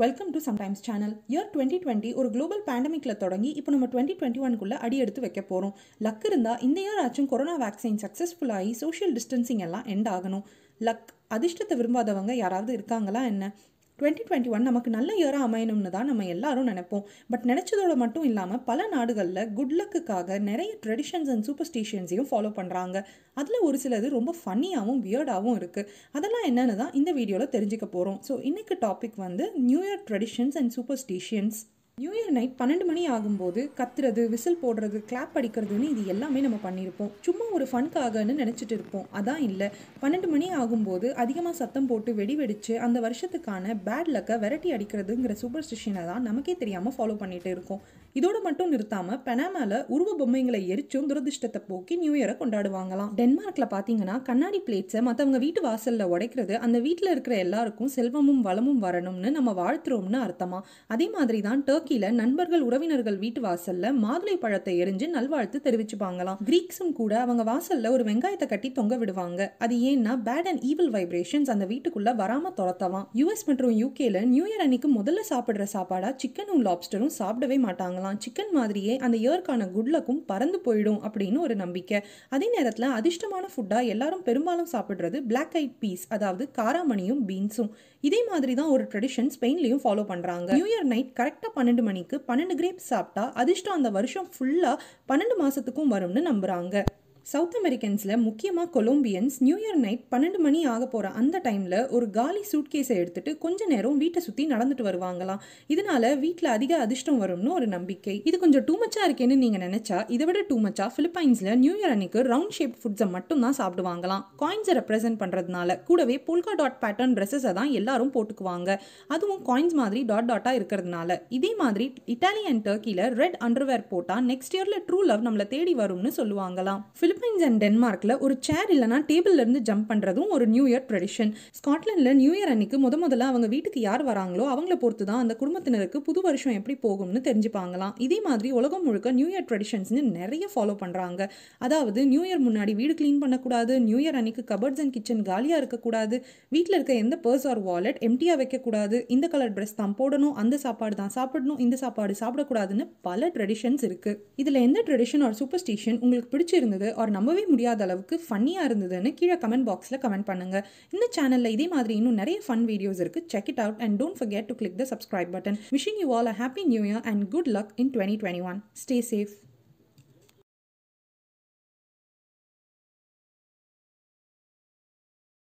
welcome to sometimes channel year twenty twenty ஒரு global பேண்டமிக்ல தொடங்கி இப்போ நம்ம டுவெண்ட்டி டுவெண்ட்டி ஒனுக்குள்ளே அடி எடுத்து வைக்க போகிறோம் லக் இருந்தால் இந்த இயர் ஆச்சும் கொரோனா வேக்சின் ஆகி சோஷியல் டிஸ்டன்சிங் எல்லாம் எண்ட் ஆகணும் லக் அதிர்ஷ்டத்தை விரும்பாதவங்க யாராவது இருக்காங்களா என்ன டுவெண்ட்டி டுவெண்ட்டி ஒன் நமக்கு நல்ல இயராக அமையணும்னு தான் நம்ம எல்லாரும் நினைப்போம் பட் நினச்சதோட மட்டும் இல்லாமல் பல நாடுகளில் குட் லக்குக்காக நிறைய ட்ரெடிஷன்ஸ் அண்ட் சூப்பர்ஸ்டிஷன்ஸையும் ஃபாலோ பண்ணுறாங்க அதில் ஒரு சிலது ரொம்ப ஃபன்னியாகவும் வியர்டாகவும் இருக்குது அதெல்லாம் என்னென்னு தான் இந்த வீடியோவில் தெரிஞ்சுக்க போகிறோம் ஸோ இன்றைக்கு டாபிக் வந்து new year traditions and superstitions new year night பன்னெண்டு மணி ஆகும்போது கத்துறது விசில் போடுறது கிளாப் அடிக்கிறதுன்னு இது எல்லாமே நம்ம பண்ணியிருப்போம் சும்மா ஒரு ஃபன்காகனு நினச்சிட்டு இருப்போம் அதான் இல்லை பன்னெண்டு மணி ஆகும்போது அதிகமாக சத்தம் போட்டு வெடி வெடித்து அந்த வருஷத்துக்கான பேட் லக்கை விரட்டி அடிக்கிறதுங்கிற சூப்பர் ஸ்டிஷனை தான் நமக்கே தெரியாமல் ஃபாலோ பண்ணிகிட்டு இருக்கோம் இதோடு மட்டும் நிறுத்தாமல் பெனாமால உருவ பொம்மைங்களை எரிச்சும் துரதிருஷ்டத்தை போக்கி நியூ இயரை கொண்டாடுவாங்களாம் டென்மார்க்கில் பார்த்தீங்கன்னா கண்ணாடி பிளேட்ஸை மற்றவங்க வீட்டு வாசலில் உடைக்கிறது அந்த வீட்டில் இருக்கிற எல்லாருக்கும் செல்வமும் வளமும் வரணும்னு நம்ம வாழ்த்துறோம்னு அர்த்தமா அதே மாதிரி தான் டர்க் துருக்கியில நண்பர்கள் உறவினர்கள் வீட்டு வாசல்ல மாதுளை பழத்தை எரிஞ்சு நல்வாழ்த்து தெரிவிச்சுப்பாங்களாம் கிரீக்ஸும் கூட அவங்க வாசல்ல ஒரு வெங்காயத்தை கட்டி தொங்க விடுவாங்க அது ஏன்னா பேட் அண்ட் ஈவில் வைப்ரேஷன்ஸ் அந்த வீட்டுக்குள்ள வராம துரத்தவாம் யூஎஸ் மற்றும் யூகேல நியூ இயர் அன்னைக்கு முதல்ல சாப்பிடுற சாப்பாடா சிக்கனும் லாப்ஸ்டரும் சாப்பிடவே மாட்டாங்களாம் சிக்கன் மாதிரியே அந்த இயற்கான குட்லக்கும் பறந்து போயிடும் அப்படின்னு ஒரு நம்பிக்கை அதே நேரத்துல அதிர்ஷ்டமான ஃபுட்டா எல்லாரும் பெரும்பாலும் சாப்பிடுறது பிளாக் ஐட் பீஸ் அதாவது காராமணியும் பீன்ஸும் இதே மாதிரி தான் ஒரு ட்ரெடிஷன் ஸ்பெயின்லயும் ஃபாலோ பண்றாங்க நியூ இயர் நைட் கரெக்டா பன்னெண்டு பன்னெண்டு மணிக்கு பன்னெண்டு கிரேப் சாப்பிட்டா அதிர்ஷ்டம் அந்த வருஷம் ஃபுல்லாக பன்னெண்டு மாதத்துக்கும் வரும்னு நம்புகிறாங்க சவுத் அமெரிக்கன்ஸில் முக்கியமாக கொலம்பியன்ஸ் நியூ இயர் நைட் பன்னெண்டு மணி ஆக போகிற அந்த டைமில் ஒரு காலி சூட்கேஸை எடுத்துகிட்டு கொஞ்ச நேரம் வீட்டை சுற்றி நடந்துட்டு வருவாங்களாம் இதனால் வீட்டில் அதிக அதிர்ஷ்டம் வரும்னு ஒரு நம்பிக்கை இது கொஞ்சம் டூ மச்சாக இருக்கேன்னு நீங்கள் நினச்சா இதை விட டூ மச்சா ஃபிலிப்பைன்ஸில் நியூ இயர் அன்னைக்கு ரவுண்ட் ஷேப் ஃபுட்ஸை மட்டும் தான் சாப்பிடுவாங்களாம் காயின்ஸை ரெப்ரசென்ட் பண்ணுறதுனால கூடவே போல்கா டாட் பேட்டர்ன் ட்ரெஸ்ஸை தான் எல்லாரும் போட்டுக்குவாங்க அதுவும் காயின்ஸ் மாதிரி டாட் டாட்டாக இருக்கிறதுனால இதே மாதிரி இட்டாலியன் டர்க்கியில் ரெட் அண்டர்வேர் போட்டால் நெக்ஸ்ட் இயரில் ட்ரூ லவ் நம்மளை தேடி வரும்னு சொல்லுவாங்களாம் ஃபிலிப் பிலிப்பைன்ஸ் அண்ட் டென்மார்க்கில் ஒரு சேர் இல்லைனா இருந்து ஜம்ப் பண்ணுறதும் ஒரு நியூ இயர் ட்ரெடிஷன் ஸ்காட்லாண்டில் நியூ இயர் அன்னைக்கு முத முதல்ல அவங்க வீட்டுக்கு யார் வராங்களோ அவங்கள பொறுத்து தான் அந்த குடும்பத்தினருக்கு புது வருஷம் எப்படி போகும்னு தெரிஞ்சுப்பாங்களாம் இதே மாதிரி உலகம் முழுக்க நியூ இயர் ட்ரெடிஷன்ஸ்னு நிறைய ஃபாலோ பண்ணுறாங்க அதாவது நியூ இயர் முன்னாடி வீடு க்ளீன் பண்ணக்கூடாது நியூ இயர் அன்னைக்கு கபர்ட்ஸ் அண்ட் கிச்சன் காலியாக இருக்கக்கூடாது வீட்டில் இருக்க எந்த பர்ஸ் ஆர் வாலெட் எம்டியாக வைக்கக்கூடாது இந்த கலர் ட்ரெஸ் தான் போடணும் அந்த சாப்பாடு தான் சாப்பிடணும் இந்த சாப்பாடு சாப்பிடக்கூடாதுன்னு பல ட்ரெடிஷன்ஸ் இருக்குது இதில் எந்த ட்ரெடிஷன் ஆர் சூப்பர்ஸ்டிஷன் உங்களுக்கு பிடிச்சிருந்தது ஆர் நம்பவே முடியாத அளவுக்கு ஃபன்னியாக இருந்ததுன்னு கீழே கமெண்ட் பாக்ஸில் கமெண்ட் பண்ணுங்கள் இந்த சேனலில் இதே மாதிரி இன்னும் நிறைய ஃபன் வீடியோஸ் இருக்குது check it out and don't forget to click the subscribe button wishing you all a happy new year and good luck in twenty twenty one stay safe